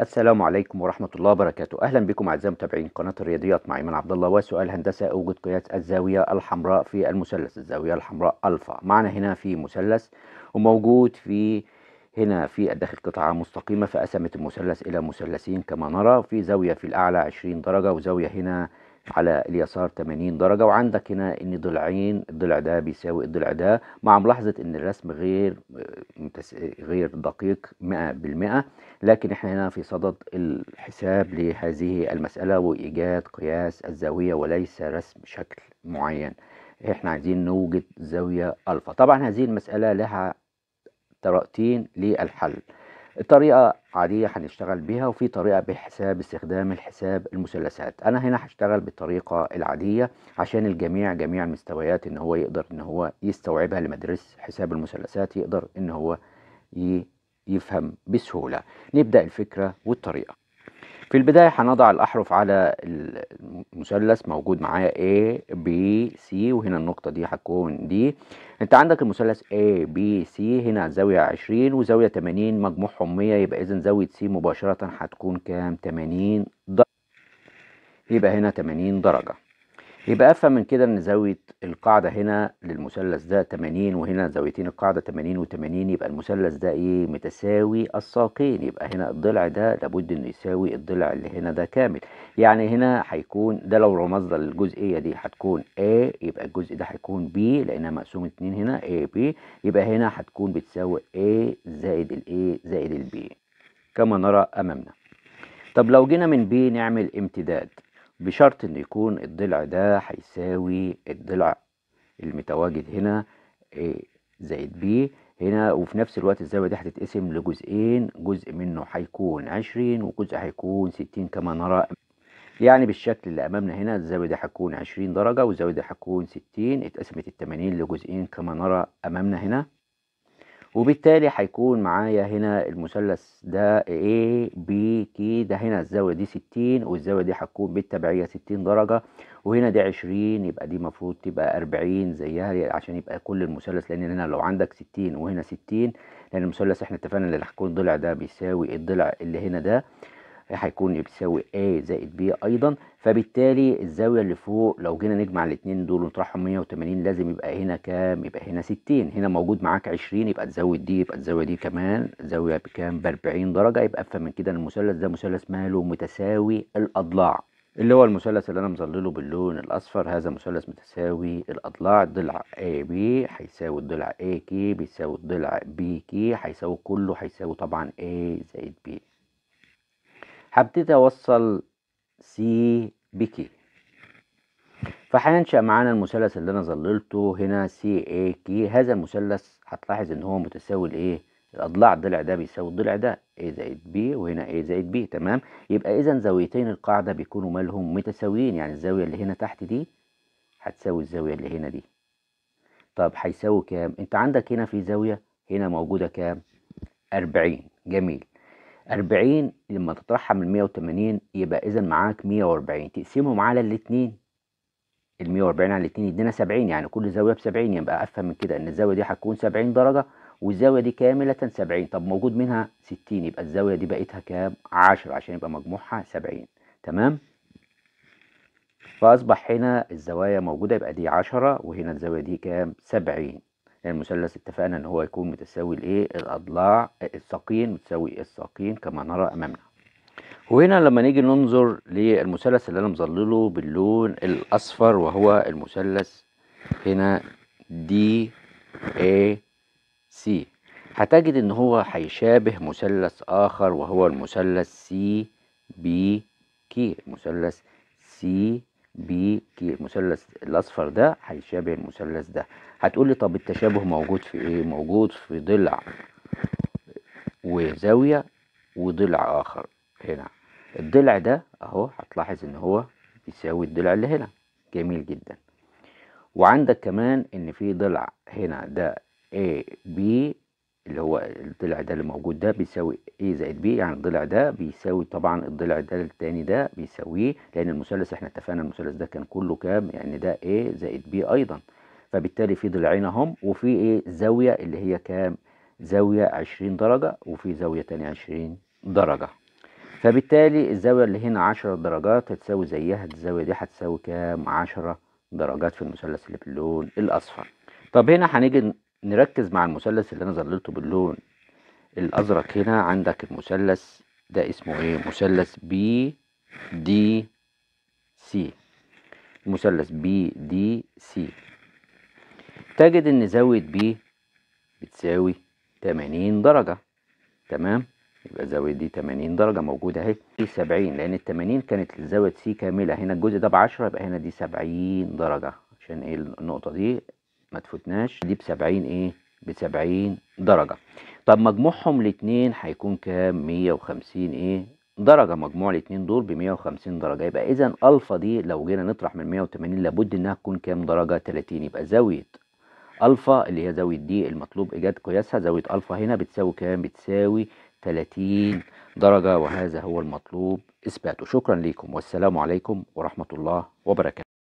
السلام عليكم ورحمة الله وبركاته أهلا بكم أعزائي متابعين قناة الرياضيات مع ايمن عبد الله وسؤال هندسة أوجد قياس الزاوية الحمراء في المثلث الزاوية الحمراء ألفا معنا هنا في مثلث وموجود في هنا في الداخل قطعة مستقيمة فقسمت المثلث إلى مثلثين كما نرى في زاوية في الأعلى 20 درجة وزاوية هنا على اليسار 80 درجة وعندك هنا ان ضلعين الضلع ده بيساوي الضلع ده مع ملاحظة ان الرسم غير غير دقيق 100% لكن احنا هنا في صدد الحساب لهذه المسألة وايجاد قياس الزاوية وليس رسم شكل معين احنا عايزين نوجد زاوية الفا طبعا هذه المسألة لها طريقتين للحل الطريقة عادية هنشتغل بيها وفي طريقة بحساب استخدام الحساب المثلثات أنا هنا هشتغل بالطريقة العادية عشان الجميع جميع المستويات إن هو يقدر إن هو يستوعبها لمدرس حساب المثلثات يقدر إن هو يفهم بسهولة نبدأ الفكرة والطريقة في البداية هنضع الأحرف على المثلث موجود معايا A B C وهنا النقطة دي هتكون دي أنت عندك المثلث A B C هنا زاوية 20 وزاوية 80 مجموعهم 100 يبقى إذا زاوية C مباشرة هتكون كام؟ 80 درجة يبقى هنا 80 درجة يبقى افهم من كده ان زاويه القاعده هنا للمثلث ده 80 وهنا زاويتين القاعده 80 و80 يبقى المثلث ده ايه متساوي الساقين يبقى هنا الضلع ده لابد انه يساوي الضلع اللي هنا ده كامل يعني هنا هيكون ده لو رمزنا للجزئيه دي هتكون A يبقى الجزء ده هيكون B لانها مقسوم 2 هنا AB يبقى هنا هتكون بتساوي A زائد ال A زائد ال B كما نرى امامنا طب لو جينا من B نعمل امتداد بشرط ان يكون الضلع ده هيساوي الضلع المتواجد هنا إيه، زائد ب هنا وفي نفس الوقت الزاوية دي هتتقسم لجزئين جزء منه هيكون عشرين وجزء هيكون ستين كما نرى يعني بالشكل اللي امامنا هنا الزاوية دي هتكون عشرين درجة والزاوية دي هتكون ستين اتقسمت التمانين لجزئين كما نرى امامنا هنا وبالتالي هيكون معايا هنا المثلث ده A B T ده هنا الزاوية دي 60 والزاوية دي هتكون بالتبعية 60 درجة وهنا دي 20 يبقى دي المفروض تبقى 40 زيها عشان يبقى كل المثلث لأن هنا لو عندك 60 وهنا 60 لأن المثلث احنا اتفقنا ان هيكون الضلع ده بيساوي الضلع اللي هنا ده إيه هيكون بتساوي A زائد B أيضا فبالتالي الزاوية اللي فوق لو جينا نجمع الاتنين دول ونطرحهم 180 لازم يبقى هنا كام؟ يبقى هنا 60 هنا موجود معاك 20 يبقى تزود دي يبقى الزاوية دي كمان زاوية بكام؟ ب 40 درجة يبقى أفهم من كده المثلث ده مثلث ماله متساوي الأضلاع اللي هو المثلث اللي انا مظلله باللون الاصفر هذا مثلث متساوي الاضلاع ضلع اي بي هيساوي الضلع اي كي بيساوي الضلع بي كي هيساوي كله هيساوي طبعا اي زائد بي هبتدي أوصل سي بكي فهينشأ معانا المثلث اللي أنا ظللته هنا سي اي كي هذا المثلث هتلاحظ إن هو متساوي لإيه؟ الأضلاع الضلع ده بيساوي الضلع ده A زائد B وهنا A زائد B تمام يبقى إذا زاويتين القاعدة بيكونوا مالهم متساويين يعني الزاوية اللي هنا تحت دي هتساوي الزاوية اللي هنا دي طب هيساوي كام؟ أنت عندك هنا في زاوية هنا موجودة كام؟ 40 جميل 40 لما تطرحها من 180 يبقى إذا معاك 140 تقسمهم على الاثنين ال 140 على الاثنين يدينا 70 يعني كل زاوية ب 70 يبقى أفهم من كده إن الزاوية دي هتكون 70 درجة والزاوية دي كاملة 70 طب موجود منها 60 يبقى الزاوية دي بقيتها كام؟ 10 عشان يبقى مجموعها 70 تمام؟ فأصبح هنا الزوايا موجودة يبقى دي 10 وهنا الزاوية دي كام؟ 70 يعني المثلث اتفقنا ان هو يكون متساوي لايه الاضلاع الساقين متساوي الساقين كما نرى امامنا وهنا لما نيجي ننظر للمثلث اللي انا مظلله باللون الاصفر وهو المثلث هنا دي اي سي هتجد ان هو هيشابه مثلث اخر وهو المثلث سي بي كي المثلث سي بالمثلث الاصفر ده هيشابه المثلث ده هتقول لي طب التشابه موجود في ايه موجود في ضلع وزاويه وضلع اخر هنا الضلع ده اهو هتلاحظ ان هو بيساوي الضلع اللي هنا جميل جدا وعندك كمان ان في ضلع هنا ده A B اللي هو الضلع ده اللي موجود ده بيساوي A زائد B يعني الضلع ده بيساوي طبعا الضلع ده التاني ده بيساويه لأن المثلث احنا اتفقنا المثلث ده كان كله كام يعني ده A زائد B أيضا فبالتالي في ضلعين اهم وفي ايه زاوية اللي هي كام زاوية 20 درجة وفي زاوية تانية 20 درجة فبالتالي الزاوية اللي هنا 10 درجات هتساوي زيها الزاوية دي هتساوي كام 10 درجات في المثلث اللي باللون الأصفر طب هنا هنيجي نركز مع المثلث اللي انا ظللته باللون الازرق هنا عندك المثلث ده اسمه ايه مثلث بي دي سي مثلث بي دي سي تجد ان زاوية بي بتساوي 80 درجة تمام يبقى زاوية دي 80 درجة موجودة اهي دي 70 لأن ال 80 كانت زاوية سي كاملة هنا الجزء ده ب 10 يبقى هنا دي 70 درجة عشان ايه النقطة دي ما تفوتناش دي ب 70 ايه ب 70 درجه طب مجموعهم الاثنين هيكون كام 150 ايه درجة مجموع الاثنين دول ب 150 درجة يبقى إذا ألفا دي لو جينا نطرح من 180 لابد إنها تكون كام درجة 30 يبقى زاوية ألفا اللي هي زاوية دي المطلوب إيجاد قياسها زاوية ألفا هنا بتساوي كام؟ بتساوي 30 درجة وهذا هو المطلوب إثباته شكرا لكم والسلام عليكم ورحمة الله وبركاته